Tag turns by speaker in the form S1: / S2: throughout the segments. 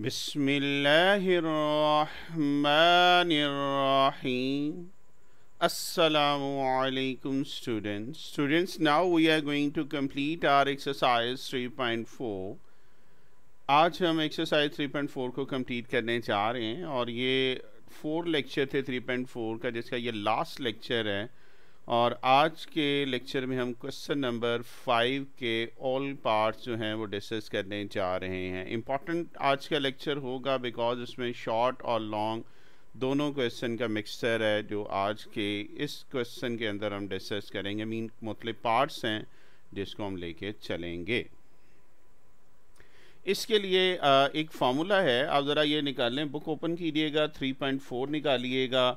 S1: بسم الله الرحمن الرحيم Assalamu alaikum students. Students, now we are going to complete our exercise 3.4. आज हम exercise 3.4 को complete करने जा रहे हैं और ये four lecture थे 3.4 का जिसका ये last lecture है और आज के लेक्चर में हम क्वेश्चन नंबर फाइव के ऑल पार्ट्स जो हैं वो डिस्कस करने जा रहे हैं इम्पॉर्टेंट आज का लेक्चर होगा बिकॉज उसमें शॉर्ट और लॉन्ग दोनों क्वेश्चन का मिक्सचर है जो आज के इस क्वेश्चन के अंदर हम डिस्कस करेंगे मीन मतलब पार्ट्स हैं जिसको हम लेके चलेंगे इसके लिए एक फार्मूला है आप ज़रा ये निकाल लें बुक ओपन कीजिएगा 3.4 निकालिएगा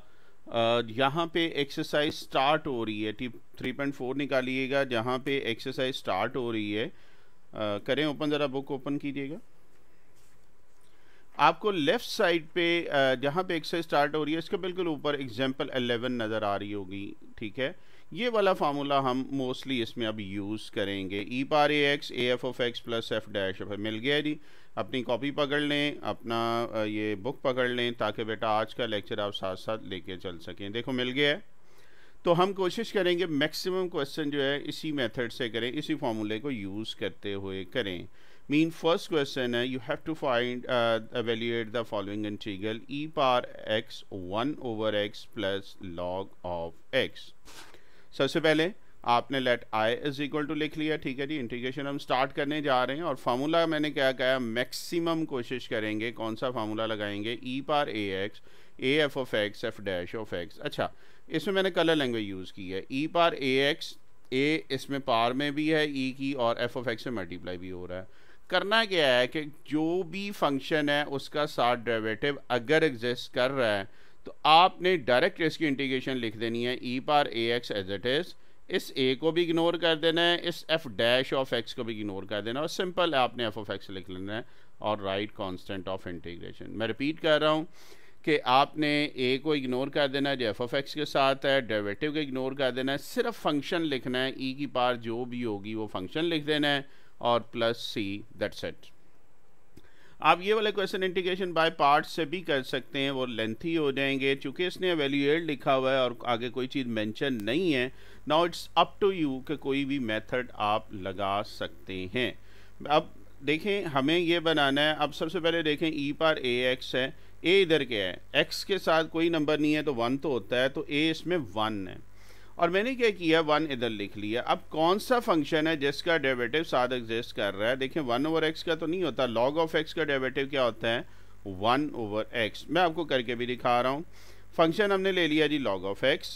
S1: यहाँ पे एक्सरसाइज स्टार्ट हो रही है टी थ्री पॉइंट फोर निकालिएगा जहाँ पे एक्सरसाइज स्टार्ट हो रही है आ, करें ओपन ज़रा बुक ओपन कीजिएगा आपको लेफ़्ट साइड पे जहाँ पे एक्सरसाइज स्टार्ट हो रही है इसके बिल्कुल ऊपर एग्जांपल 11 नज़र आ रही होगी ठीक है ये वाला फार्मूला हम मोस्टली इसमें अब यूज़ करेंगे e power a x a f of x plus f dash f मिल गया जी अपनी कॉपी पकड़ लें अपना ये बुक पकड़ लें ताकि बेटा आज का लेक्चर आप साथ साथ लेके चल सकें देखो मिल गया है तो हम कोशिश करेंगे मैक्सिमम क्वेश्चन जो है इसी मेथड से करें इसी फार्मूले को यूज़ करते हुए करें मीन फर्स्ट क्वेश्चन है you have to find evaluate the following integral e power x one over x plus log of x सबसे पहले आपने let I is equal to लिख लिया ठीक है जी इंटीग्रेशन हम स्टार्ट करने जा रहे हैं और फार्मूला मैंने क्या कहा मैक्सिमम कोशिश करेंगे कौन सा फार्मूला लगाएंगे e power a x a f of x f dash of x अच्छा इसमें मैंने कलर लैंग्वेज यूज़ की है ई पार ए एक्स ए इसमें पार में भी है ई e की और एफ ऑफ एक्स से मल्टीप्लाई भी हो रहा है करना क्या है कि जो भी फंक्शन है उसका साथ डेरेवेटिव अगर एग्जिस्ट कर रहा है तो आपने डायरेक्ट इसकी इंटीग्रेशन लिख देनी है e power a x as it is इस ए को भी इग्नोर कर देना है इस एफ डैश ऑफ एक्स को भी इग्नोर कर देना है और सिंपल आपने एफ ऑफ एक्स लिख लेना है और राइट कांस्टेंट ऑफ इंटीग्रेशन मैं रिपीट कर रहा हूँ कि आपने ए को इग्नोर कर देना है जो एफ ऑफ एक्स के साथ है डेरिवेटिव को इग्नोर कर देना है सिर्फ फंक्शन लिखना है ई e की पार जो भी होगी वो फंक्शन लिख देना है और प्लस सी दैट्स इट आप ये वाले क्वेश्चन इंटीग्रेशन बाय पार्ट से भी कर सकते हैं वो लेंथी हो जाएंगे चूँकि इसने वैल्यूएट लिखा हुआ है और आगे कोई चीज़ मेंशन नहीं है now it's up to you कि कोई भी मेथड आप लगा सकते हैं अब देखें हमें ये बनाना है अब सबसे पहले देखें ई e पार ए एक्स है ए इधर क्या है एक्स के साथ कोई नंबर नहीं है तो वन तो होता है तो ए इसमें वन है और मैंने क्या किया वन इधर लिख लिया अब कौन सा फंक्शन है जिसका डेरिवेटिव साथ एग्जिस्ट कर रहा है देखें वन ओवर एक्स का तो नहीं होता लॉग ऑफ एक्स का डेरिवेटिव क्या होता है वन ओवर एक्स मैं आपको करके भी दिखा रहा हूँ फंक्शन हमने ले लिया g log of x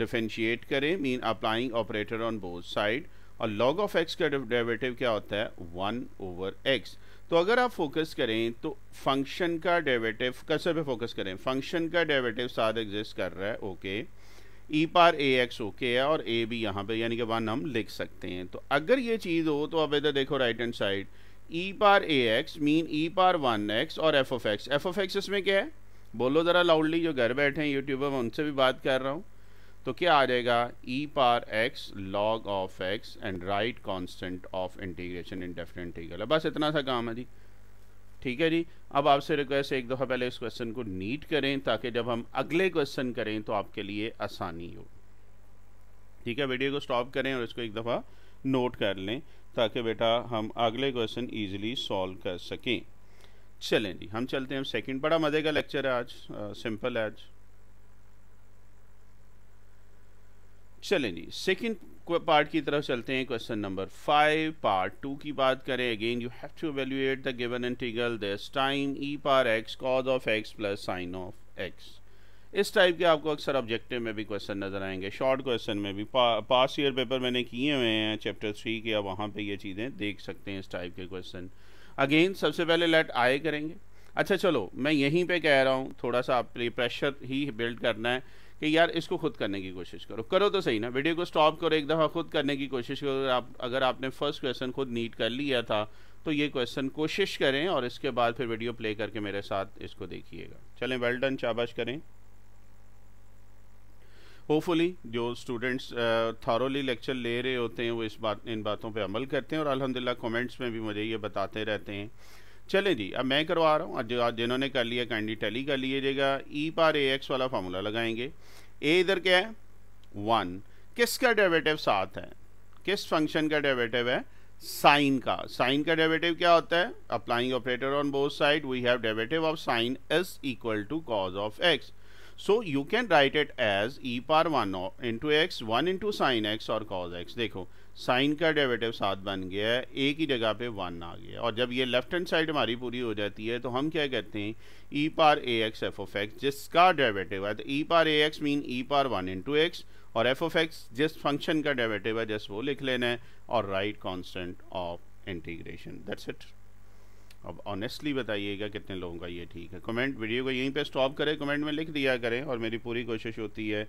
S1: differentiate करें mean applying operator on both side और लॉग ऑफ एक्स का डेरिवेटिव क्या होता है वन ओवर एक्स तो अगर आप फोकस करें तो फंक्शन का डेरिवेटिव कसर पे फोकस करें फंक्शन का डेरिवेटिव साथ एग्जिस्ट कर रहा है okay okay. E power a x okay है और ए भी यहाँ पे यानी कि वन हम लिख सकते हैं तो अगर ये चीज़ हो तो अब इधर देखो right hand side e power a x mean e power one x और f of x f of x इसमें क्या है बोलो ज़रा लाउडली जो घर बैठे हैं यूट्यूबर मैं उनसे भी बात कर रहा हूँ तो क्या आ जाएगा e power x log of x and right constant of integration indefinite integral बस इतना सा काम है जी ठीक है जी अब आपसे रिक्वेस्ट एक दफ़ा पहले इस क्वेश्चन को नीट करें ताकि जब हम अगले क्वेश्चन करें तो आपके लिए आसानी हो ठीक है वीडियो को स्टॉप करें और इसको एक दफ़ा नोट कर लें ताकि बेटा हम अगले क्वेश्चन ईजिली सॉल्व कर सकें चलें जी हम चलते हैं सेकेंड बड़ा मज़े का लेक्चर है आज सिंपल है आज चलें जी सेकेंड पार्ट की तरफ चलते हैं question number five part two की बात करें again you have to evaluate the given integral this time e power x cos of x plus sine of x इस टाइप के आपको अक्सर ऑब्जेक्टिव में भी क्वेश्चन नज़र आएंगे शॉर्ट क्वेश्चन में भी पा, पास ईयर पेपर मैंने किए हुए हैं चैप्टर थ्री के अब वहाँ पे ये चीज़ें देख सकते हैं इस टाइप के क्वेश्चन अगेन सबसे पहले लेट आए करेंगे अच्छा चलो मैं यहीं पे कह रहा हूँ थोड़ा सा आप प्रेशर ही बिल्ड करना है कि यार इसको खुद करने की कोशिश करो करो तो सही ना वीडियो को स्टॉप करो एक दफ़ा खुद करने की कोशिश करो आप अगर आपने फर्स्ट क्वेश्चन खुद नीट कर लिया था तो ये क्वेश्चन कोशिश करें और इसके बाद फिर वीडियो प्ले करके मेरे साथ इसको देखिएगा चलें वेल डन शाबाश करें होपफुली जो स्टूडेंट्स थारोली लेक्चर ले रहे होते हैं वो इस बात इन बातों पे अमल करते हैं और अल्हम्दुलिल्लाह कमेंट्स में भी मुझे ये बताते रहते हैं चले जी अब मैं करवा रहा हूँ जो जिन्होंने कर लिया कैंडी टैली कर लीजिएगा ई पार ए एक्स वाला फार्मूला लगाएंगे ए इधर क्या है वन किसका डेरिवेटिव साथ है किस फंक्शन का डेरिवेटिव है साइन का साइन का डेरिवेटिव क्या होता है applying operator on both side we have derivative of sine is equal to cos of x so you can write it as e power one into x one into sine x और cos x देखो sine का derivative सात बन गया है ए की जगह पे वन आ गया और जब ये लेफ्ट हैंड साइड हमारी पूरी हो जाती है तो हम क्या कहते हैं e e power a x f of x जिसका डेरिवेटिव है तो e e power a x mean e power one into x और एफ ऑफ एक्स जिस फंक्शन का डेरिवेटिव है जस्ट वो लिख लेना है और right constant of integration that's it अब ऑनेस्टली बताइएगा कितने लोगों का ये ठीक है कमेंट वीडियो को यहीं पर स्टॉप करें कमेंट में लिख दिया करें और मेरी पूरी कोशिश होती है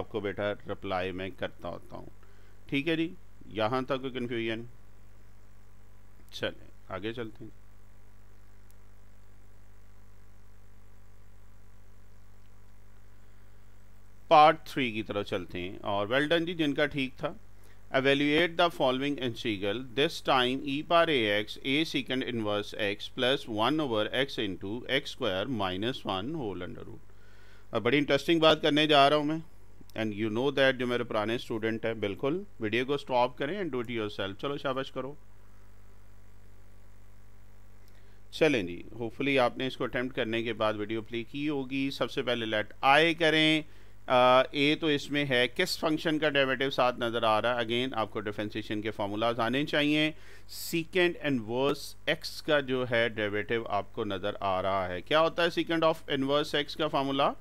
S1: आपको बेटा रिप्लाई मैं करता होता हूँ ठीक है जी यहाँ तक कन्फ्यूजन चले आगे चलते हैं पार्ट थ्री की तरफ चलते हैं और वेल्डन जी जिनका ठीक था evaluate the following integral this time e power a x a secant inverse x plus one over x into x square minus one whole under root बड़ी इंटरेस्टिंग बात करने जा रहा हूं मैं एंड यू नो दैट जो मेरे पुराने स्टूडेंट हैं बिल्कुल वीडियो को स्टॉप करें एंड डू इट योर चलो शाबाश करो चलें जी होपफुली आपने इसको अटैम्प्ट करने के बाद वीडियो प्ले की होगी सबसे पहले लेट आए करें ए तो इसमें है किस फंक्शन का डेरिवेटिव साथ नज़र आ रहा है अगेन आपको डिफेंसीशन के फार्मूलाज आने चाहिए सीकेंड इनवर्स एक्स का जो है डेरिवेटिव आपको नज़र आ रहा है क्या होता है सीकेंड ऑफ इनवर्स एक्स का फार्मूला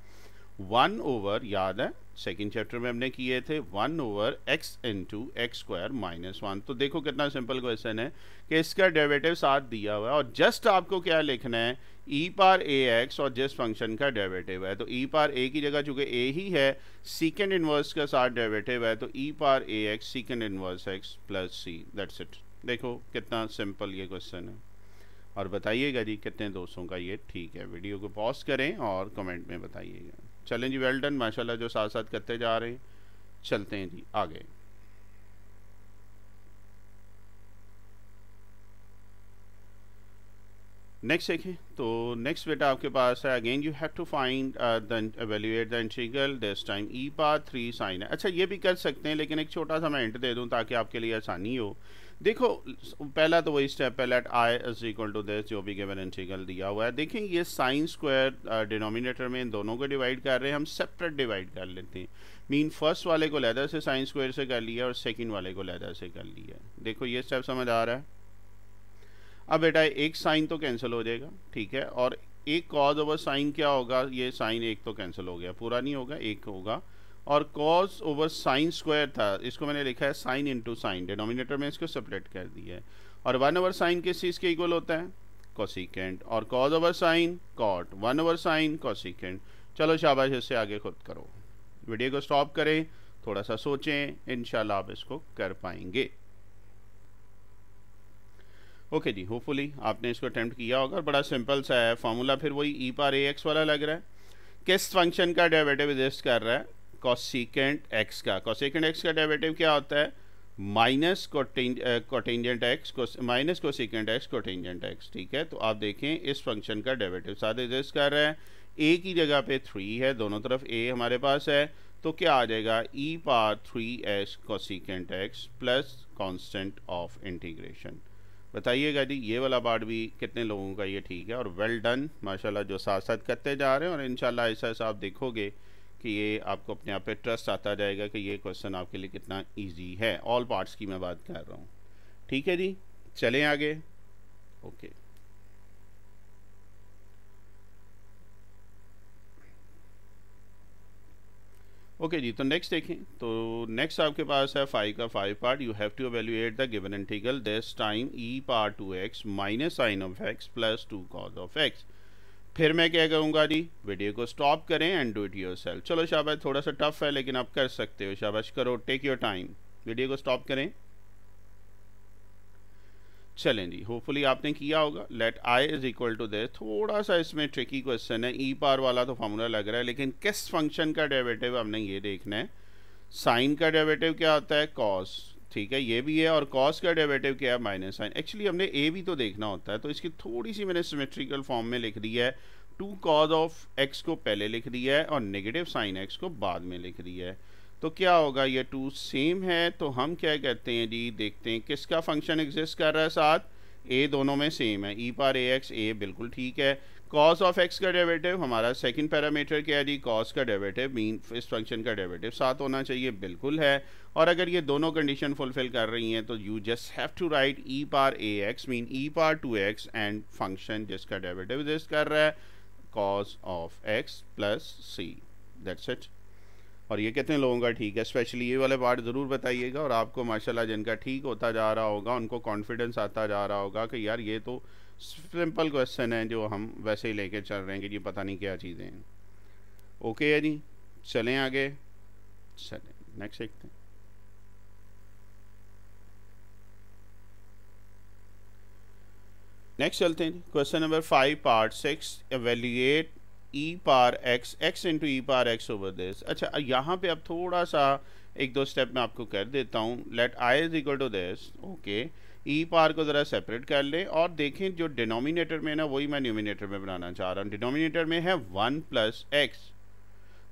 S1: वन ओवर याद है सेकेंड चैप्टर में हमने किए थे वन ओवर एक्स इन into x square minus one तो देखो कितना सिंपल क्वेश्चन है कि इसका डेरिवेटिव साथ दिया हुआ है और जस्ट आपको क्या लिखना है ई पार ए एक्स और जिस फंक्शन का डेरिवेटिव है तो ई पार ए की जगह चूंकि ए ही है सीकेंड इनवर्स का साथ डेरिवेटिव है तो e power a x secant inverse x plus c that's it देखो कितना सिंपल ये क्वेश्चन है और बताइएगा जी कितने दोस्तों का ये ठीक है वीडियो को पॉज करें और कमेंट में बताइएगा चलें जी वेल डन माशाल्लाह जो साथ साथ करते जा रहे हैं चलते हैं जी आगे नेक्स्ट देखें तो नेक्स्ट बेटा आपके पास है again you have to find the evaluate the integral this time e power three sine है अच्छा ये भी कर सकते हैं लेकिन एक छोटा सा मैं इंट दे दूं ताकि आपके लिए आसानी हो देखो पहला तो वही स्टेप है let I is equal to this जो भी गिवन इंटीग्रल दिया हुआ है देखें ये साइन स्क्वायर डिनोमिनेटर में इन दोनों को डिवाइड कर रहे हैं हम सेपरेट डिवाइड कर लेते हैं मीन फर्स्ट वाले को लेदर से साइन स्क्वायर से कर लिया और सेकंड वाले को लेदर से कर लिया देखो ये स्टेप समझ आ रहा है अब बेटा एक साइन तो कैंसिल हो जाएगा ठीक है और एक कॉज ओवर साइन क्या होगा ये साइन एक तो कैंसिल हो गया पूरा नहीं होगा एक होगा और कॉस ओवर साइन स्क्वायर था इसको मैंने लिखा है साइन इंटू साइन डिनोमिनेटर में इसको सेपरेट कर दिया है और वन ओवर साइन किस चीज़ के इक्वल होता है कॉसिकेंट और cos over sine cot one over sine cosecant चलो शाबाश इससे आगे खुद करो वीडियो को स्टॉप करें थोड़ा सा सोचें इन आप इसको कर पाएंगे ओके okay जी होपफुली आपने इसको अटैम्प्ट किया होगा बड़ा सिंपल सा है फॉर्मूला फिर वही ई पार ए एक्स वाला लग रहा है किस फंक्शन का डेरिवेटिव एग्जिस्ट कर रहा है कॉसिकेंट एक्स का कॉसिकेंट एक्स का डेरिवेटिव क्या होता है minus cotangent x minus cosecant x cotangent x ठीक है तो आप देखें इस फंक्शन का डेरिवेटिव साथ एडजस्ट कर रहे हैं ए की जगह पे थ्री है दोनों तरफ ए हमारे पास है तो क्या आ जाएगा e e power three s cosecant x plus constant of integration बताइएगा जी ये वाला पार्ट भी कितने लोगों का ये ठीक है और वेल डन माशाल्लाह जो साथ साथ करते जा रहे हैं और इन ऐसा ऐसा आप देखोगे कि ये आपको अपने आप पे ट्रस्ट आता जाएगा कि ये क्वेश्चन आपके लिए कितना इजी है ऑल पार्ट्स की मैं बात कर रहा हूँ ठीक है जी चलें आगे ओके ओके जी तो नेक्स्ट देखें तो नेक्स्ट आपके पास है फाइव का five part you have to evaluate the given integral this time e power two x minus sine of x plus two cos of x फिर मैं क्या कहूँगा जी वीडियो को स्टॉप करें एंड डू इट योर चलो शाबाश थोड़ा सा टफ है लेकिन आप कर सकते हो शाबाश करो टेक योर टाइम वीडियो को स्टॉप करें चलें जी होपफुली आपने किया होगा let I is equal to दे थोड़ा सा इसमें ट्रिकी क्वेश्चन है ई e पार वाला तो फार्मूला लग रहा है लेकिन किस फंक्शन का डेरिवेटिव हमने ये देखना है साइन का डेरिवेटिव क्या आता है कॉस ठीक है ये भी है और कॉस का डेवेटिव क्या है माइनस साइन एक्चुअली हमने ए भी तो देखना होता है तो इसकी थोड़ी सी मैंने सिमेट्रिकल फॉर्म में लिख दी है टू कॉज ऑफ एक्स को पहले लिख दिया है और नेगेटिव साइन एक्स को बाद में लिख दिया है तो क्या होगा ये टू सेम है तो हम क्या कहते हैं जी देखते हैं किसका फंक्शन एग्जिस्ट कर रहा है साथ ए दोनों में सेम है ई पार ए एक्स ए बिल्कुल ठीक है कॉज ऑफ एक्स का डेरिवेटिव हमारा सेकंड पैरामीटर क्या है जी कॉज का डेरिवेटिव मीन इस फंक्शन का डेरिवेटिव साथ होना चाहिए बिल्कुल है और अगर ये दोनों कंडीशन फुलफिल कर रही हैं तो you just have to write e power a x mean e power two x and function जिसका डेरिवेटिव जिस कर रहा है cos of x plus c that's it और ये कितने लोगों का ठीक है स्पेशली ये वाले पार्ट ज़रूर बताइएगा और आपको माशाल्लाह जिनका ठीक होता जा रहा होगा उनको कॉन्फिडेंस आता जा रहा होगा कि यार ये तो सिंपल क्वेश्चन है जो हम वैसे ही लेके चल रहे हैं कि जी पता नहीं क्या चीज़ें हैं ओके है जी चलें आगे चलें नेक्स्ट देखते हैं नेक्स्ट चलते हैं question number five part six evaluate e power x x into e power x over this अच्छा यहाँ पे अब थोड़ा सा एक दो स्टेप मैं आपको कर देता हूँ let I is equal to this okay e e power को ज़रा सेपरेट कर लें और देखें जो डिनोमिनेटर में ना वही मैं न्यूमिनेटर में बनाना चाह रहा हूँ डिनोमिनेटर में है वन प्लस एक्स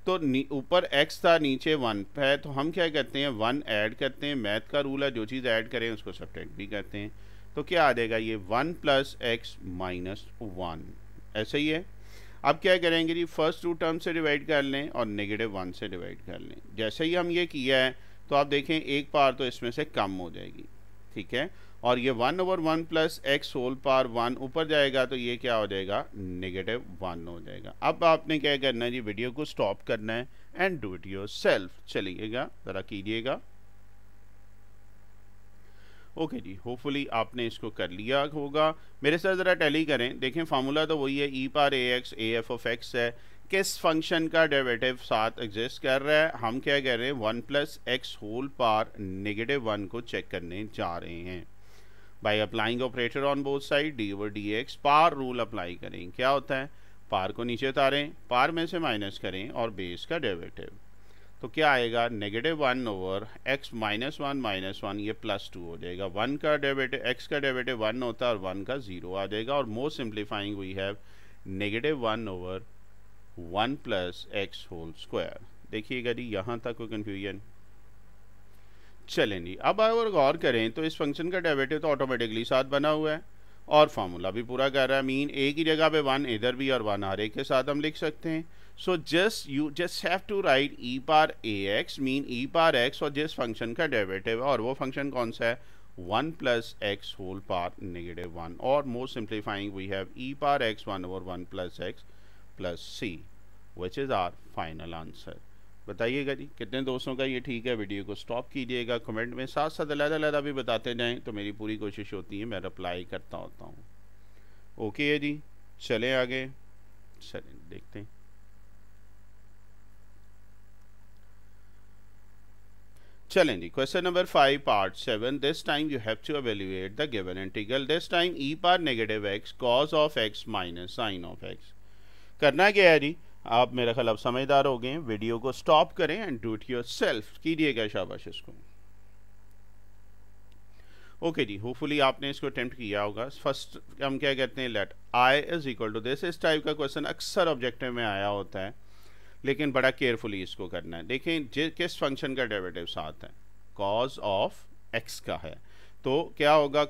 S1: तो ऊपर एक्स था नीचे वन है तो हम क्या करते हैं वन ऐड करते हैं मैथ का रूल है जो चीज़ ऐड करें उसको सब भी करते हैं तो क्या आ जाएगा ये one plus x minus one ऐसा ही है अब क्या करेंगे जी फर्स्ट टू टर्म से डिवाइड कर लें और नेगेटिव वन से डिवाइड कर लें जैसे ही हम ये किया है तो आप देखें एक पार तो इसमें से कम हो जाएगी ठीक है और ये one over one plus x whole power one ऊपर जाएगा तो ये क्या हो जाएगा नेगेटिव वन हो जाएगा अब आपने क्या करना है जी वीडियो को स्टॉप करना है and do it yourself चलिएगा ज़रा कीजिएगा ओके जी होपफुली आपने इसको कर लिया होगा मेरे साथ ज़रा टैली करें देखें फार्मूला तो वही है e power a x a f of x है किस फंक्शन का डेरिवेटिव साथ एग्जिस्ट कर रहा है हम क्या कह रहे हैं one plus x whole power negative one को चेक करने जा रहे हैं by applying operator on both side d over d x power rule apply करें क्या होता है पार को नीचे उतारें पार में से माइनस करें और बेस का डेरिवेटिव तो क्या आएगा negative one over x minus one minus one ये प्लस टू हो जाएगा वन का डेरिवेटिव एक्स का डेरिवेटिव वन होता है और वन का ज़ीरो आ जाएगा और most simplifying we have negative one over one plus x whole square देखिएगा जी यहाँ तक कोई कन्फ्यूजन चलें जी अब अगर गौर करें तो इस फंक्शन का डेरिवेटिव तो ऑटोमेटिकली साथ बना हुआ है और फार्मूला भी पूरा कर रहा है मीन ए की जगह पे वन इधर भी और वन हर एक के साथ हम लिख सकते हैं so just you just have to write e power a x mean e power x और जिस फंक्शन का डेरिवेटिव है और वो फंक्शन कौन सा है one plus x whole power negative one और most simplifying we have e power x one over one plus x plus c which is our final answer बताइएगा जी कितने दोस्तों का ये ठीक है वीडियो को स्टॉप कीजिएगा कमेंट में साथ साथ अलहदा भी बताते जाएँ तो मेरी पूरी कोशिश होती है मैं रिप्लाई करता होता हूँ ओके है जी चले आगे चले देखते हैं चलें जी question number five part seven this time you have to evaluate the given integral this time e power negative x cos of x minus sine of x करना क्या है जी आप मेरा ख्याल आप समझदार हो गए वीडियो को स्टॉप करें and do it yourself कीजिएगा शाबाश इसको ओके okay जी होपफुली आपने इसको अटैम्प्ट किया होगा फर्स्ट हम क्या कहते हैं let I is equal to this इस टाइप का क्वेश्चन अक्सर ऑब्जेक्टिव में आया होता है लेकिन बड़ा केयरफुली इसको करना है देखें किस फंक्शन का डेरिवेटिव साथ है कॉज ऑफ एक्स का है तो क्या होगा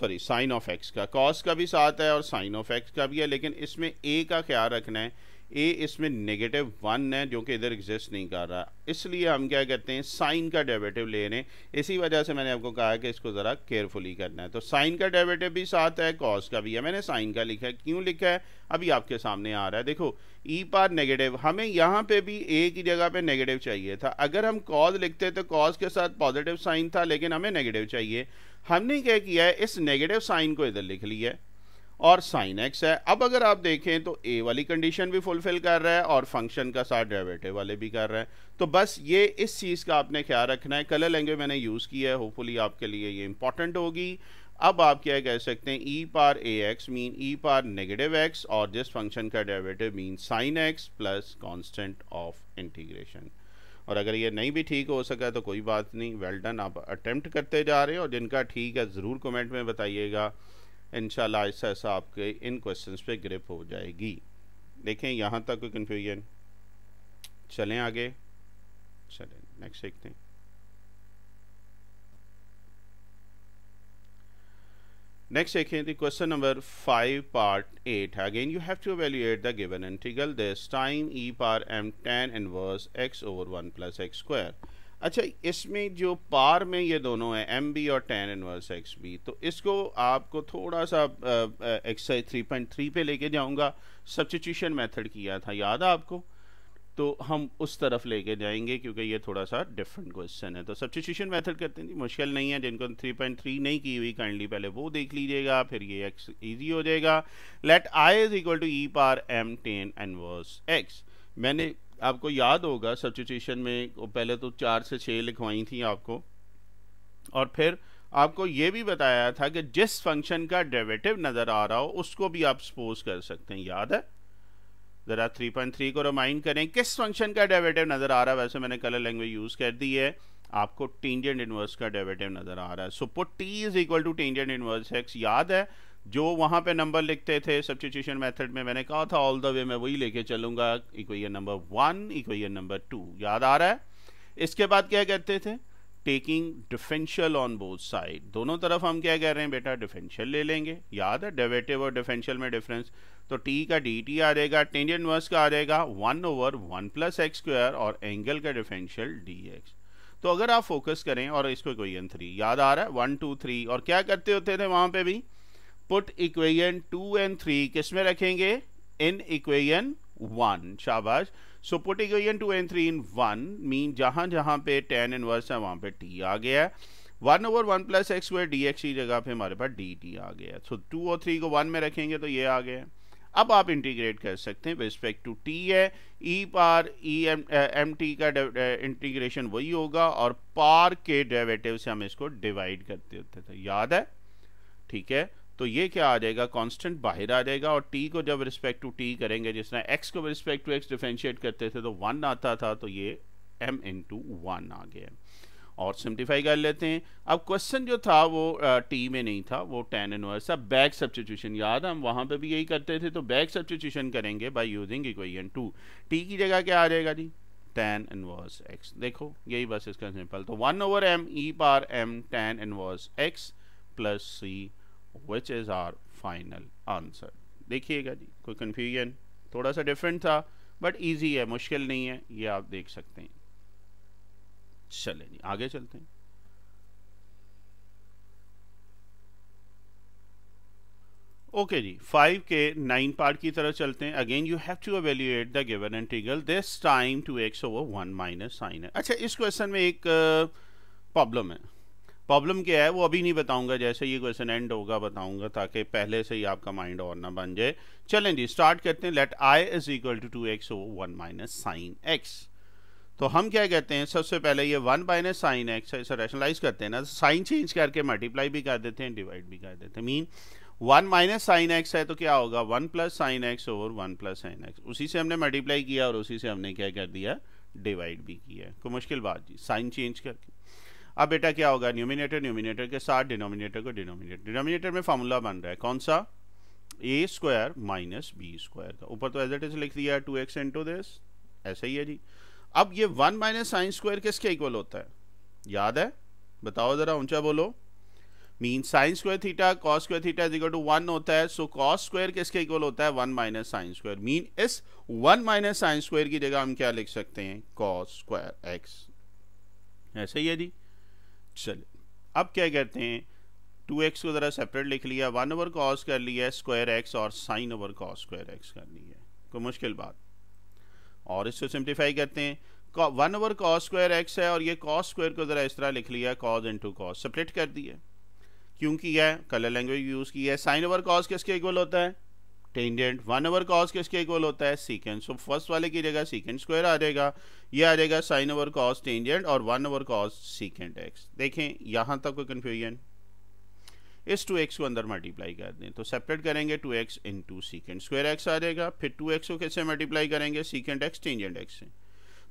S1: सॉरी साइन ऑफ एक्स का कॉज का भी साथ है और साइन ऑफ एक्स का भी है लेकिन इसमें ए का ख्याल रखना है ए इसमें नेगेटिव वन है जो कि इधर एग्जिस्ट नहीं कर रहा इसलिए हम क्या कहते हैं साइन का डेरिवेटिव ले रहे हैं इसी वजह से मैंने आपको कहा कि इसको ज़रा केयरफुली करना है तो साइन का डेरिवेटिव भी साथ है कॉस का भी है मैंने साइन का लिखा है क्यों लिखा है अभी आपके सामने आ रहा है देखो ई पार नेगेटिव हमें यहाँ पे भी ए की जगह पे नेगेटिव चाहिए था अगर हम कॉज लिखते तो कॉज के साथ पॉजिटिव साइन था लेकिन हमें नेगेटिव चाहिए हमने क्या किया है इस नेगेटिव साइन को इधर लिख लिया है और साइन एक्स है अब अगर आप देखें तो ए वाली कंडीशन भी फुलफिल कर रहा है और फंक्शन का साथ डेरिवेटिव वाले भी कर रहा है तो बस ये इस चीज़ का आपने ख्याल रखना है कलर लैंग्वेज मैंने यूज़ किया है होपफुली आपके लिए ये इंपॉर्टेंट होगी अब आप क्या कह सकते हैं e power a x mean e power negative x और जिस फंक्शन का derivative mean sine x plus constant of integration और अगर ये नहीं भी ठीक हो सका तो कोई बात नहीं वेल well डन आप अटैम्प्ट करते जा रहे हो और जिनका ठीक है ज़रूर कमेंट में बताइएगा इन ऐसा ऐसा आपके इन क्वेश्चंस पे ग्रिप हो जाएगी देखें यहाँ तक कोई कन्फ्यूजन चलें आगे चलें नेक्स्ट देखते हैं नेक्स्ट देखें तो question number five part eight है again you have to evaluate the given integral this time e power m tan inverse x over one plus x square अच्छा इसमें जो पार में ये दोनों हैं एम बी और टेन इनवर्स एक्स बी तो इसको आपको थोड़ा सा एक्सरसाइज थ्री पॉइंट थ्री पे लेके जाऊंगा सब्सटीट्यूशन मेथड किया था याद है आपको तो हम उस तरफ लेके जाएंगे क्योंकि ये थोड़ा सा डिफरेंट क्वेश्चन है तो सब्सटीट्यूशन मेथड करते हैं जी मुश्किल नहीं है जिनको थ्री पॉइंट थ्री नहीं की हुई काइंडली पहले वो देख लीजिएगा फिर ये एक्स ईजी हो जाएगा let I is equal to e power m tan inverse x मैंने आपको याद होगा सब्सिट्यूशन में पहले तो चार से छः लिखवाई थी आपको और फिर आपको ये भी बताया था कि जिस फंक्शन का डेरिवेटिव नज़र आ रहा हो उसको भी आप सपोज कर सकते हैं याद है ज़रा 3.3 को रिमाइंड करें किस फंक्शन का डेरिवेटिव नज़र आ रहा है वैसे मैंने कलर लैंग्वेज यूज़ कर दी है आपको टेंजेंट इन्वर्स का डेरिवेटिव नज़र आ रहा है so put t is equal to tangent inverse x याद है जो वहाँ पे नंबर लिखते थे सब्सटीट्यूशन मेथड में मैंने कहा था ऑल द वे मैं वही लेके चलूंगा equation number one equation number two याद आ रहा है इसके बाद क्या कहते थे taking differential on both side दोनों तरफ हम क्या कह रहे हैं बेटा डिफेंशियल ले लेंगे याद है डेवेटिव और डिफेंशियल में डिफरेंस तो टी का डी टी आ जाएगा टेंज वर्स का आ जाएगा one over one plus x square और एंगल का डिफेंशियल डी एक्स तो अगर आप फोकस करें और इसको इक्वेशन थ्री याद आ रहा है वन टू थ्री और क्या करते होते थे वहाँ पे भी put equation two and three किस में रखेंगे इन इक्वेशन वन शाबाश so put equation two and three in one mean जहां जहां पे टेन इनवर्स है वहां पे टी आ गया है one over one plus x square d x की जगह पे हमारे पास डी टी आ गया सो टू और थ्री को वन में रखेंगे तो ये आ गया अब आप इंटीग्रेट कर सकते हैं रिस्पेक्ट टू टी है e power e m m t का इंटीग्रेशन वही होगा और पार के डेरिवेटिव से हम इसको डिवाइड करते होते थे याद है ठीक है तो ये क्या आ जाएगा कांस्टेंट बाहर आ जाएगा और टी को जब रिस्पेक्ट टू टी करेंगे जिस तरह एक्स को रिस्पेक्ट टू एक्स डिफ्रेंशिएट करते थे तो वन आता था तो ये एम टू वन आ गया और सिम्प्लीफाई कर लेते हैं अब क्वेश्चन जो था वो टी में नहीं था वो टेन वर्स था बैक सब्सटीट्यूशन याद हम वहाँ पे भी यही करते थे तो बैक सब्सटीट्यूशन करेंगे by using equation two t की जगह क्या आ जाएगा जी टेन वर्स एक्स देखो यही बस इसका सिंपल तो one over m e power m tan inverse x plus c which is our final answer देखिएगा जी कोई कन्फ्यूजन थोड़ा सा डिफरेंट था बट ईजी है मुश्किल नहीं है ये आप देख सकते हैं चले जी आगे चलते हैं ओके okay जी फाइव के नाइन पार्ट की तरह चलते हैं again you have to evaluate the given integral this time two x over one minus sine है अच्छा इस क्वेश्चन में एक प्रॉब्लम uh, है प्रॉब्लम क्या है वो अभी नहीं बताऊंगा जैसे ये क्वेश्चन एंड होगा बताऊंगा ताकि पहले से ही आपका माइंड और ना बन जाए चलें जी स्टार्ट करते हैं let I is equal to two x one minus sine x तो हम क्या कहते हैं सबसे पहले ये वन माइनस साइन एक्स इसे रैशनलाइज करते हैं ना साइन तो चेंज करके मल्टीप्लाई भी कर देते हैं डिवाइड भी कर देते हैं mean one minus sine x है तो क्या होगा वन प्लस साइन एक्स और वन प्लस साइन एक्स उसी से हमने मल्टीप्लाई किया और उसी से हमने क्या कर दिया डिवाइड भी किया कोई मुश्किल बात जी साइन चेंज करके अब बेटा क्या होगा न्यूमिनेटर न्यूमिनेटर के साथ डिनोमिनेटर को डिनोमिनेटर डिनोमिनेटर में फॉर्मूला बन रहा है कौन सा a square minus b square का ऊपर तो एज एट इज लिख दिया है टू एक्स इंटू दिस ऐसा ही है जी अब ये वन माइनस साइन स्क्वायर किसके इक्वल होता है याद है बताओ जरा ऊंचा बोलो mean sine square theta cos square theta is equal to one होता है सो कॉस स्क्वायर किसके इक्वल होता है one minus sine square mean इस वन माइनस साइन स्क्वायर की जगह हम क्या लिख सकते हैं कॉस स्क्वायर एक्स ऐसे ही है जी चलिए अब क्या कहते हैं टू एक्स को ज़रा सेपरेट लिख लिया वन ओवर कॉस कर लिया स्क्वायर एक्स और sine over cos square x कर लिया कोई मुश्किल बात और इसको सिंप्लीफाई करते हैं one over cos square x है और ये कॉस स्क्वायर को ज़रा इस तरह लिख लिया कॉज टू कॉस सेपरेट कर दिया क्यों किया है कलर लैंग्वेज यूज़ की है साइन ओवर कॉस किसके इक्वल होता है टेंजेंट वन ओवर कॉस किसके इक्वल होता है सीकेंड सो फर्स्ट वाले की जगह सीकेंड स्क्वायर आ जाएगा ये आ जाएगा साइन ओवर कॉस टेंजेंट और one over cos secant x देखें यहाँ तक कोई कन्फ्यूजन इस टू एक्स को अंदर मल्टीप्लाई कर दें तो सेपरेट करेंगे टू एक्स इन टू सीकेंड स्क्वायर एक्स आ जाएगा फिर टू एक्स को कैसे मल्टीप्लाई करेंगे सीकेंड एक्स टेंजेंट एक्स से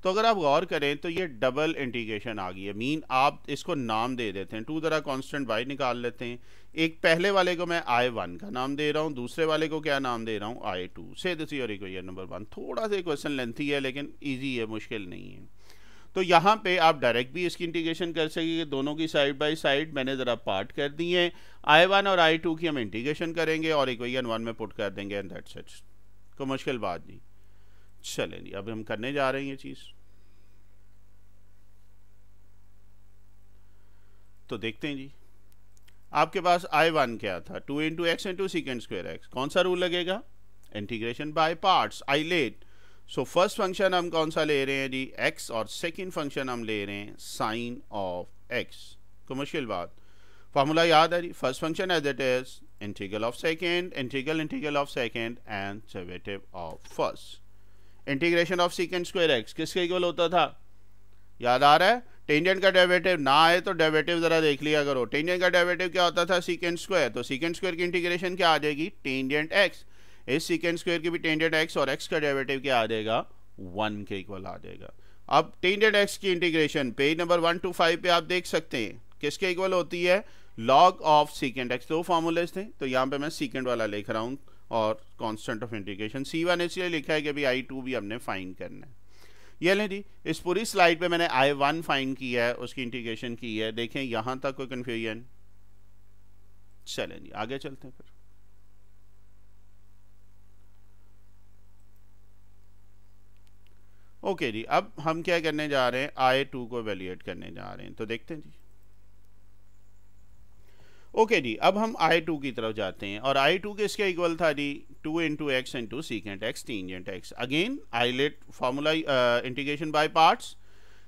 S1: तो अगर आप गौर करें तो ये डबल इंटीग्रेशन आ गई है मीन आप इसको नाम दे देते हैं टू ज़रा कांस्टेंट वाई निकाल लेते हैं एक पहले वाले को मैं आई वन का नाम दे रहा हूँ दूसरे वाले को क्या नाम दे रहा हूँ आई टू से this your equation number one थोड़ा सा क्वेश्चन लेंथी है लेकिन ईजी है मुश्किल नहीं है तो यहाँ पे आप डायरेक्ट भी इसकी इंटीग्रेशन कर सकेंगे दोनों की साइड बाय साइड मैंने ज़रा पार्ट कर दी है आई वन और आई टू की हम इंटीग्रेशन करेंगे और इक्वेशन वन में पुट कर देंगे एंड दैट्स इट कोई मुश्किल बात नहीं चले जी अब हम करने जा रहे हैं ये चीज़ तो देखते हैं जी आपके पास आई वन क्या था two into x into secant square x कौन सा रूल लगेगा integration by parts I let so first function हम कौन सा ले रहे हैं जी एक्स और सेकंड फंक्शन हम ले रहे हैं साइन ऑफ एक्स कमर्शियल बात फार्मूला याद है जी first function as it is integral of second integral integral of second and derivative of first integration of secant square x किसके इक्वल होता था याद आ रहा है टेंजेंट का डेरिवेटिव ना आए तो डेरिवेटिव ज़रा देख लिया करो टेंजेंट का डेरिवेटिव क्या होता था सीकेंड स्क्वायर तो सीकेंड स्क्वायर की इंटीग्रेशन क्या आ जाएगी टेंजेंट एक्स इस सीकेंड स्क्वायर की भी टेंजेंट एक्स और एक्स का डेरिवेटिव क्या आ जाएगा वन के इक्वल आ जाएगा अब टेंजेंट एक्स की integration page number one two five पे आप देख सकते हैं किसके इक्वल होती है लॉग ऑफ सीकेंड एक्स दो फॉर्मूलेज थे तो यहाँ पे मैं सीकेंड वाला लिख रहा हूँ और constant of integration c one इसलिए लिखा है कि अभी आई टू भी हमने फाइंड करना है ये लें जी इस पूरी स्लाइड पे मैंने आई वन फाइन किया है उसकी इंटीग्रेशन की है देखें यहां तक कोई कन्फ्यूजन चलें जी आगे चलते हैं फिर ओके जी अब हम क्या करने जा रहे हैं आई टू को वैल्यूएट करने जा रहे हैं तो देखते हैं जी ओके जी अब हम आई टू की तरफ जाते हैं और आई टू किसके इक्वल था जी two into x into secant x tangent x again I let formula integration by parts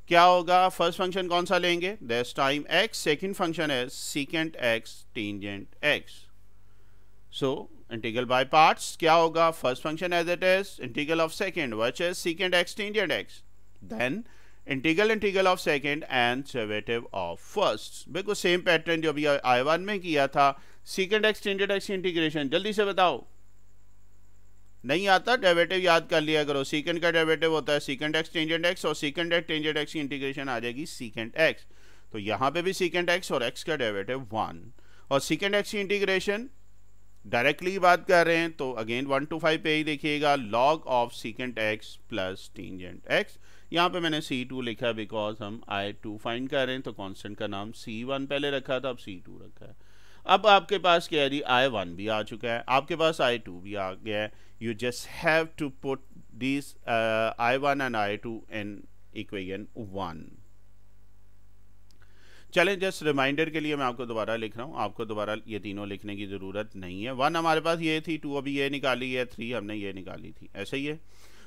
S1: क्या होगा फर्स्ट फंक्शन कौन सा लेंगे this time x second function है secant x tangent x so integral by parts क्या होगा first function as it is integral of second which is secant x tangent x then integral integral of second and सेवेटिव of first बिल्कुल same pattern जो अभी I one में किया था सीकेंड extended x integration जल्दी से बताओ नहीं आता डेरिवेटिव याद कर लिया करो सीकेंड का डेरिवेटिव होता है सीकेंड टेंजेंट एक्स और सीकेंड टेंजेंट एक्स की इंटीग्रेशन आ जाएगी सीकेंड एक्स तो यहां पे भी सीकेंड एक्स और एक्स का डेरिवेटिव वन और सीकेंड एक्स की इंटीग्रेशन डायरेक्टली बात कर रहे हैं तो अगेन वन टू फाइव पे ही देखिएगा log of secant x plus tangent x यहाँ पे मैंने सी टू लिखा बिकॉज हम आई टू फाइंड कर रहे हैं तो कॉन्स्टेंट का नाम सी वन पहले रखा था अब सी टू रखा है अब आपके पास क्या है आई वन भी आ चुका है आपके पास आई टू भी आ गया है you just have to put this I1 one and I two in equation one चलें जस्ट रिमाइंडर के लिए मैं आपको दोबारा लिख रहा हूँ आपको दोबारा ये तीनों लिखने की ज़रूरत नहीं है वन हमारे पास ये थी टू अभी ये निकाली है थ्री हमने ये निकाली थी ऐसे ही है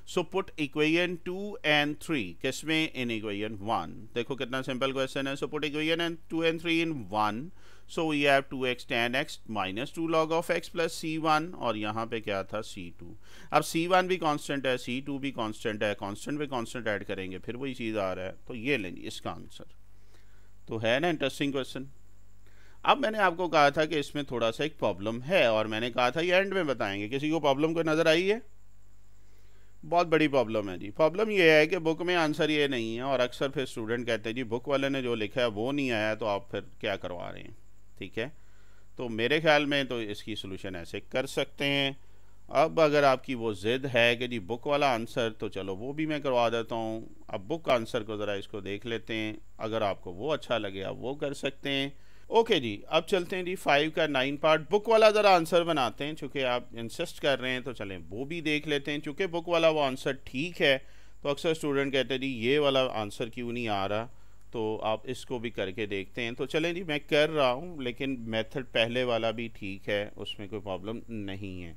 S1: so put equation two and three किस में इन इक्वेशन वन देखो कितना सिंपल क्वेश्चन है so put equation and two and three in one so we have two x tan x minus two log of x plus c one और यहाँ पे क्या था सी टू अब सी वन भी कांस्टेंट है सी टू भी कांस्टेंट है कांस्टेंट पे कांस्टेंट ऐड करेंगे फिर वही चीज़ आ रहा है तो ये लेंगे इसका आंसर तो है ना इंटरेस्टिंग क्वेश्चन अब मैंने आपको कहा था कि इसमें थोड़ा सा एक प्रॉब्लम है और मैंने कहा था ये एंड में बताएंगे किसी को प्रॉब्लम को नज़र आई है बहुत बड़ी प्रॉब्लम है जी प्रॉब्लम ये है कि बुक में आंसर ये नहीं है और अक्सर फिर स्टूडेंट कहते हैं जी बुक वाले ने जो लिखा है वो नहीं आया तो आप फिर क्या करवा रहे हैं ठीक है तो मेरे ख्याल में तो इसकी सलूशन ऐसे कर सकते हैं अब अगर आपकी वो ज़िद है कि जी बुक वाला आंसर तो चलो वो भी मैं करवा देता हूँ अब बुक आंसर को ज़रा इसको देख लेते हैं अगर आपको वो अच्छा लगे आप वो कर सकते हैं ओके जी अब चलते हैं जी फाइव का नाइन पार्ट बुक वाला ज़रा आंसर बनाते हैं चूँकि आप इंसिस्ट कर रहे हैं तो चलें वो भी देख लेते हैं चूँकि बुक वाला वो आंसर ठीक है तो अक्सर स्टूडेंट कहते हैं जी ये वाला आंसर क्यों नहीं आ रहा तो आप इसको भी करके देखते हैं तो चलें जी मैं कर रहा हूँ लेकिन मेथड पहले वाला भी ठीक है उसमें कोई प्रॉब्लम नहीं है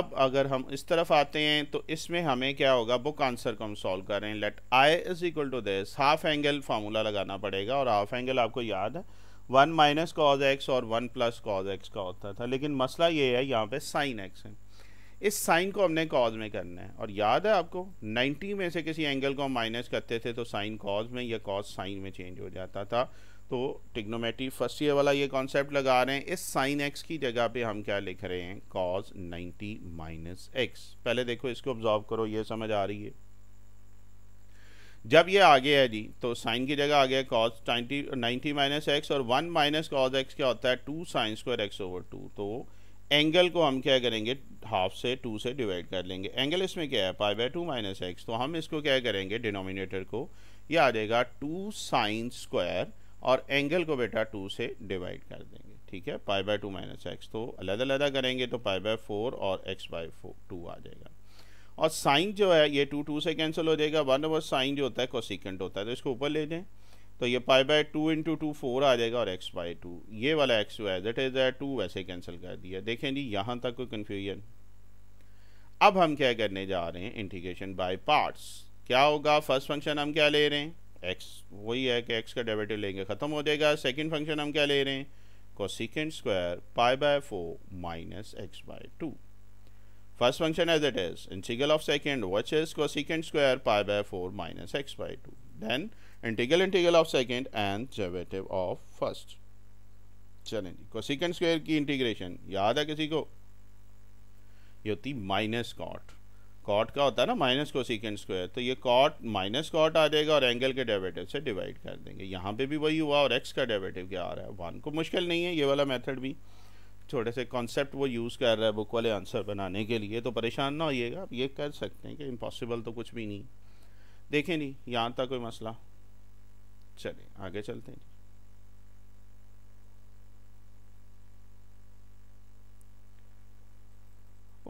S1: अब अगर हम इस तरफ आते हैं तो इसमें हमें क्या होगा बुक आंसर को हम सॉल्व कर रहे हैं let I is equal to this half angle formula लगाना पड़ेगा और हाफ एंगल आपको याद है वन माइनस कॉज एक्स और वन प्लस कॉज एक्स का होता था लेकिन मसला ये है यहाँ पे साइन एक्स है इस साइन को हमने कॉज में करना है और याद है आपको 90 में से किसी एंगल को हम माइनस करते थे तो साइन कॉज में या कॉज साइन में चेंज हो जाता था तो टिग्नोमेट्री फर्स्ट ईयर वाला ये कॉन्सेप्ट लगा रहे हैं इस साइन एक्स की जगह पे हम क्या लिख रहे हैं कॉज 90 माइनस एक्स पहले देखो इसको ऑब्जॉर्व करो ये समझ आ रही है जब ये आ गया है जी तो साइन की जगह आ गया cos ninety ninety minus x और वन माइनस कॉस एक्स क्या होता है two sine square x over two तो एंगल को हम क्या करेंगे हाफ से टू से डिवाइड कर लेंगे एंगल इसमें क्या है pi by two minus x तो हम इसको क्या करेंगे डिनोमिनेटर को ये आ जाएगा टू साइन स्क्वायर और एंगल को बेटा टू से डिवाइड कर देंगे ठीक है pi by two minus x तो अलग अलग करेंगे तो पाई बाय फोर और एक्स बाय फोर टू आ जाएगा और साइन जो है ये टू टू से कैंसिल हो जाएगा वन ओवर साइन जो होता है कोसिकेंट होता है तो इसको ऊपर ले जाएँ तो ये pi by two into two four आ जाएगा और एक्स बाय टू ये वाला एक्स जो है दैट इज टू वैसे कैंसिल कर दिया देखें जी यहाँ तक कोई कन्फ्यूजन अब हम क्या करने जा रहे हैं इंटीग्रेशन बाय पार्ट्स क्या होगा फर्स्ट फंक्शन हम क्या ले रहे हैं एक्स वही है कि एक्स का डेरिवेटिव लेंगे ख़त्म हो जाएगा सेकेंड फंक्शन हम क्या ले रहे हैं cosecant square pi by four minus x by two First function as it is, integral of second which is cosecant square pi by 4 minus x by 2. Then integral integral of second and derivative of first. चलें जी कोसिकन square की integration याद है किसी को ये होती minus cot cot का होता है ना माइनस कोसिकन स्क्वायर तो ये कॉट माइनस कॉट आ जाएगा और एंगल के डेरिवेटिव से डिवाइड कर देंगे यहाँ पे भी वही हुआ और एक्स का डेरिवेटिव क्या आ रहा है वन को मुश्किल नहीं है ये वाला मेथड भी थोड़े से कॉन्सेप्ट वो यूज़ कर रहा है बुक वाले आंसर बनाने के लिए तो परेशान ना होइएगा आप ये कर सकते हैं कि इम्पॉसिबल तो कुछ भी नहीं देखें नहीं यहाँ तक कोई मसला चलिए आगे चलते हैं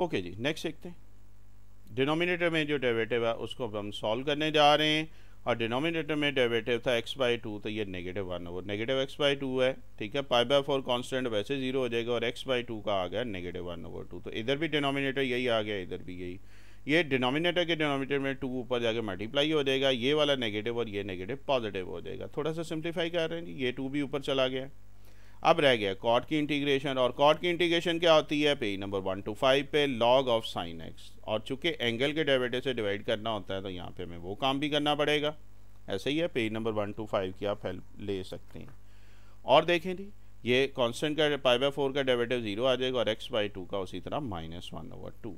S1: ओके जी नेक्स्ट देखते हैं डिनोमिनेटर में जो डेरिवेटिव है उसको हम सॉल्व करने जा रहे हैं और डिनोमिनेटर में डेरिवेटिव था एक्स बाई टू तो ये negative one over negative x by two है ठीक है पाई बाई फोर कॉन्स्टेंट वैसे जीरो हो जाएगा और एक्स बाई टू का आ गया नेगेटिव वन ओवर टू तो इधर भी डिनोमिनेटर यही आ गया इधर भी यही ये डिनोमिनेटर के डिनोमिनेटर में टू ऊपर जाके मल्टीप्लाई हो जाएगा ये वाला नेगेटिव और ये नेगेटिव पॉजिटिव हो जाएगा थोड़ा सा सिंप्लीफाई कर रहे हैं ये टू भी ऊपर चला गया अब रह गया कॉट की इंटीग्रेशन और कॉट की इंटीग्रेशन क्या होती है page number one two five पे लॉग ऑफ साइन एक्स और चूंकि एंगल के डेवेटिव से डिवाइड करना होता है तो यहाँ पे हमें वो काम भी करना पड़ेगा ऐसे ही है page number one two five की आप हेल्प ले सकते हैं और देखें जी ये कॉन्सटेंट का पाई बाई फोर का डेवेटिव जीरो आ जाएगा और एक्स बाई टू का उसी तरह माइनस वन ओवर टू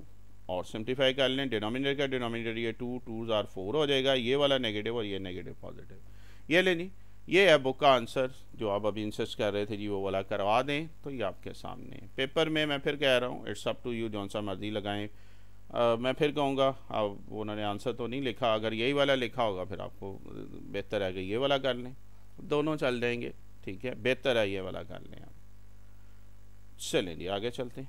S1: और सिंप्लीफाई कर लें डिनोमिनेटर का डिनोमिनेटर ये टू टू ज़ार फोर हो जाएगा ये वाला नेगेटिव और ये नेगेटिव पॉजिटिव ये लेनी ये है बुक का आंसर जो आप अभी इंसिस्ट कर रहे थे जी वो वाला करवा दें तो ये आपके सामने पेपर में मैं फिर कह रहा हूँ इट्स अप टू यू जौन सा मर्जी लगाएं आ, मैं फिर कहूँगा अब उन्होंने आंसर तो नहीं लिखा अगर यही वाला लिखा होगा फिर आपको बेहतर है कि ये वाला कर लें दोनों चल देंगे ठीक है बेहतर है ये वाला कर लें आप चलें जी आगे चलते हैं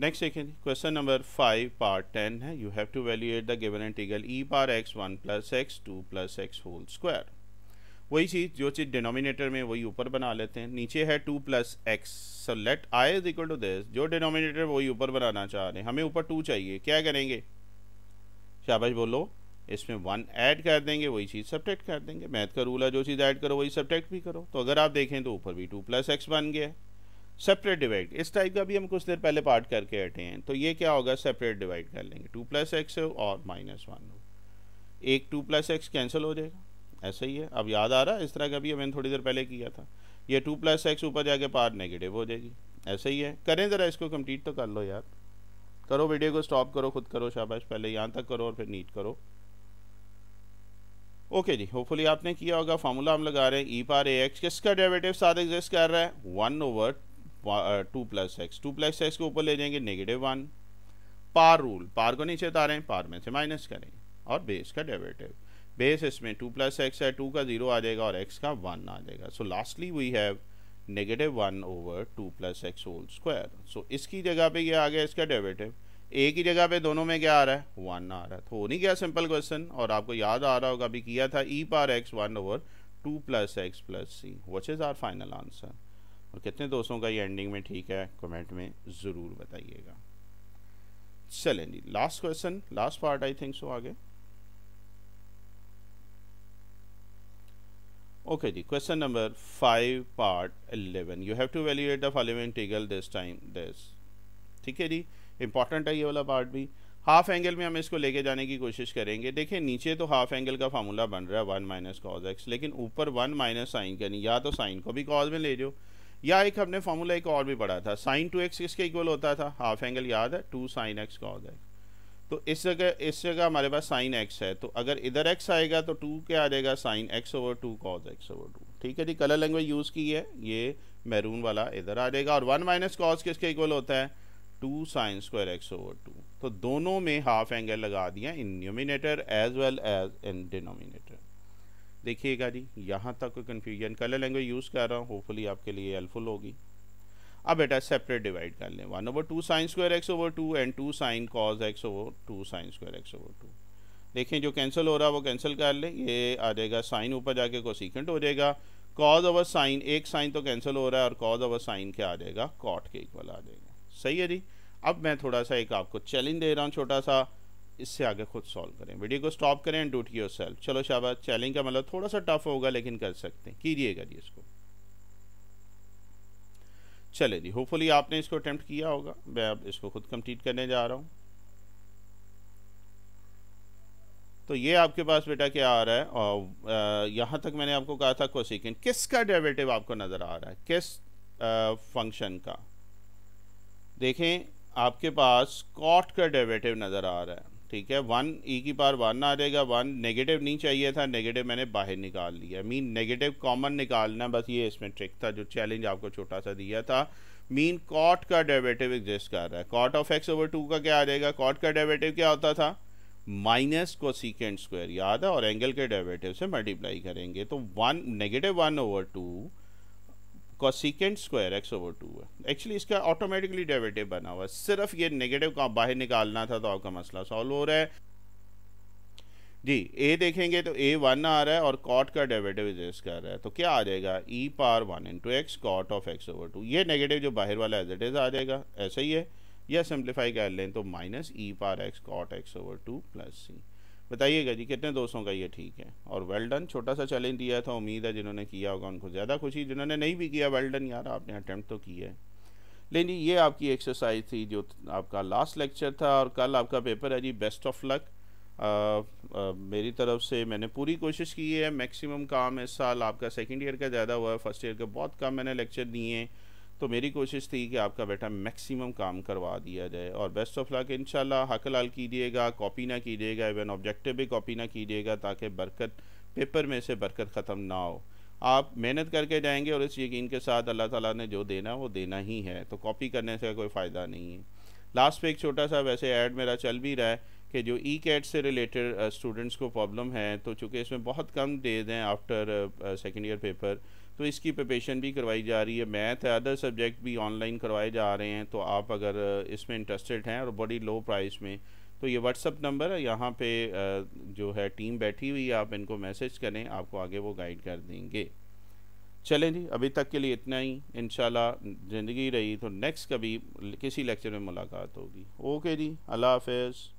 S1: नेक्स्ट देखें question number five part ten है you have to evaluate the given integral e power x one plus x two plus x whole square वही चीज़ जो चीज़ डिनोमिनेटर में वही ऊपर बना लेते हैं नीचे है two plus x so let I is equal to this जो डिनोमिनेटर वही ऊपर बनाना चाह रहे हैं हमें ऊपर टू चाहिए क्या करेंगे शाबाश बोलो इसमें वन ऐड कर देंगे वही चीज़ सब्ट्रैक्ट कर देंगे मैथ का रूल है जो चीज़ ऐड करो वही सब्ट्रैक्ट भी करो तो अगर आप देखें तो ऊपर भी टू प्लस एक्स बन गया सेपरेट डिवाइड इस टाइप का भी हम कुछ देर पहले पार्ट करके हटे हैं तो ये क्या होगा सेपरेट डिवाइड कर लेंगे टू प्लस एक्स और माइनस वन हो एक टू प्लस एक्स कैंसिल हो जाएगा ऐसा ही है अब याद आ रहा है इस तरह का भी मैंने थोड़ी देर पहले किया था ये टू प्लस एक्स ऊपर जाके पार नेगेटिव हो जाएगी ऐसा ही है करें ज़रा इसको कम्प्लीट तो कर लो यार करो वीडियो को स्टॉप करो खुद करो शाबाश पहले यहाँ तक करो और फिर नीट करो ओके okay जी होपफुली आपने किया होगा फार्मूला हम लगा रहे हैं ई पार ए एक्स किसका डेरिवेटिव साथ एग्जिस्ट कर रहा है one over two plus x two plus x के ऊपर ले जाएंगे negative one power rule power को नीचे उतारें पार में से माइनस करेंगे और बेस का डेरिवेटिव बेस इसमें टू प्लस एक्स है टू का ज़ीरो आ जाएगा और एक्स का वन आ जाएगा so lastly we have negative one over two plus x whole square so इसकी जगह पे ये आ गया इसका डेरिवेटिव ए की जगह पे दोनों में क्या आ रहा है वन आ रहा है तो हो नहीं गया सिंपल क्वेश्चन और आपको याद आ रहा होगा अभी किया था e power x one over two plus x plus c which is our final answer और कितने दोस्तों का ये एंडिंग में ठीक है कमेंट में ज़रूर बताइएगा चलें जी last question last part I think so आगे ओके जी question number five part eleven you have to evaluate the following टेगल दिस टाइम दिस ठीक है जी इंपॉर्टेंट है ये वाला पार्ट भी हाफ एंगल में हम इसको लेके जाने की कोशिश करेंगे देखिए नीचे तो हाफ एंगल का फार्मूला बन रहा है वन माइनस कॉज एक्स लेकिन ऊपर वन माइनस साइन नहीं या तो साइन को भी कॉज में ले जाओ या एक हमने फॉर्मूला एक और भी पढ़ा था साइन टू एक्स किसके इक्वल होता था हाफ एंगल याद है टू साइन एक्स का होता है तो इस जगह इस जगह हमारे पास साइन एक्स है तो अगर इधर एक्स आएगा तो टू क्या आ जाएगा sine x over two cos x over two ठीक है जी कलर लैंग्वेज यूज़ की है ये मैरून वाला इधर आ जाएगा और वन माइनस कॉज किसके इक्वल होता है two sine square x over two तो दोनों में हाफ एंगल लगा दिया in numerator as well as in denominator देखिएगा जी यहाँ तक कोई कन्फ्यूजन कलर लैंग्वेज यूज़ कर रहा हूँ होपफुली आपके लिए हेल्पफुल होगी अब बेटा सेपरेट डिवाइड कर लें one over two sine square x over two and two sine cos x over two sine square x over two देखें जो कैंसिल हो रहा है वो कैंसिल कर लें ये आ जाएगा साइन ऊपर जाके सीकेंट हो जाएगा कॉज ओवर साइन एक साइन तो कैंसिल हो रहा है और कॉज ओवर साइन क्या आ जाएगा कॉट के इक्वल आ जाएगा सही है जी अब मैं थोड़ा सा एक आपको चैलेंज दे रहा हूँ छोटा सा इससे आगे खुद सॉल्व करें वीडियो को स्टॉप करें एंड डूट योर सेल्फ चलो शाबाश चैलेंज का मतलब थोड़ा सा टफ होगा लेकिन कर सकते हैं कीजिएगा जी इसको चले जी होपफुली आपने इसको अटैम्प्ट किया होगा मैं अब इसको खुद कंप्लीट करने जा रहा हूँ तो ये आपके पास बेटा क्या आ रहा है और यहाँ तक मैंने आपको कहा था कोसिकेंट किसका डेरिवेटिव आपको नज़र आ रहा है किस फंक्शन का देखें आपके पास कॉट का डेरिवेटिव नज़र आ रहा है ठीक है वन ई e की पावर वन आ जाएगा वन नेगेटिव नहीं चाहिए था नेगेटिव मैंने बाहर निकाल लिया मीन नेगेटिव कॉमन निकालना बस ये इसमें ट्रिक था जो चैलेंज आपको छोटा सा दिया था मीन कॉट का डेरेवेटिव एग्जिस्ट कर रहा है cot of x over two का क्या आ जाएगा कॉट का डेरेवेटिव क्या होता था माइनस को सीकेंड स्क्वायर याद है और एंगल के डेरेवेटिव से मल्टीप्लाई करेंगे तो one negative one over two cosecant square x over two है एक्चुअली इसका ऑटोमेटिकली डेरिवेटिव बना हुआ है सिर्फ ये नेगेटिव का बाहर निकालना था तो आपका मसला सॉल्व हो रहा है जी ए देखेंगे तो ए वन आ रहा है और कॉट का डेरिवेटिव इजेस कर रहा है तो क्या आ जाएगा e power one into x cot of x over two ये नेगेटिव जो बाहर वाला एज इट इज़ आ जाएगा ऐसा ही है या सिंप्लीफाई कर लें तो minus e power x cot x over two plus c बताइएगा जी कितने दोस्तों का ये ठीक है और वेल डन छोटा सा चैलेंज दिया था उम्मीद है जिन्होंने किया होगा उनको ज़्यादा खुशी जिन्होंने नहीं भी किया वेल डन यार आपने अटैम्प्ट तो किया है लेकिन जी ये आपकी एक्सरसाइज थी जो आपका लास्ट लेक्चर था और कल आपका पेपर है जी बेस्ट ऑफ लक मेरी तरफ से मैंने पूरी कोशिश की है मैक्सिमम काम इस साल आपका सेकेंड ईयर का ज़्यादा हुआ है फर्स्ट ईयर का बहुत कम मैंने लेक्चर दिए हैं तो मेरी कोशिश थी कि आपका बेटा मैक्सिमम काम करवा दिया जाए और बेस्ट ऑफ लक इन लाल कीजिएगा कॉपी ना कीजिएगा इवन ऑब्जेक्टिव भी कॉपी ना कीजिएगा ताकि बरकत पेपर में से बरकत ख़त्म ना हो आप मेहनत करके जाएंगे और इस यकीन के साथ अल्लाह ताला ने जो देना वो देना ही है तो कॉपी करने से कोई फ़ायदा नहीं है लास्ट पे एक छोटा सा वैसे ऐड मेरा चल भी रहा है कि जो ई कैट से रिलेटेड स्टूडेंट्स uh, को प्रॉब्लम है तो चूँकि इसमें बहुत कम डेज हैं आफ्टर सेकेंड ईयर पेपर तो इसकी प्रिपरेशन भी करवाई जा रही है मैथ अदर सब्जेक्ट भी ऑनलाइन करवाए जा रहे हैं तो आप अगर इसमें इंटरेस्टेड हैं और बड़ी लो प्राइस में तो ये व्हाट्सअप नंबर है यहाँ पे जो है टीम बैठी हुई है आप इनको मैसेज करें आपको आगे वो गाइड कर देंगे चलें जी अभी तक के लिए इतना ही इन ज़िंदगी रही तो नेक्स्ट कभी किसी लेक्चर में मुलाकात होगी ओके जी अल्लाह हाफ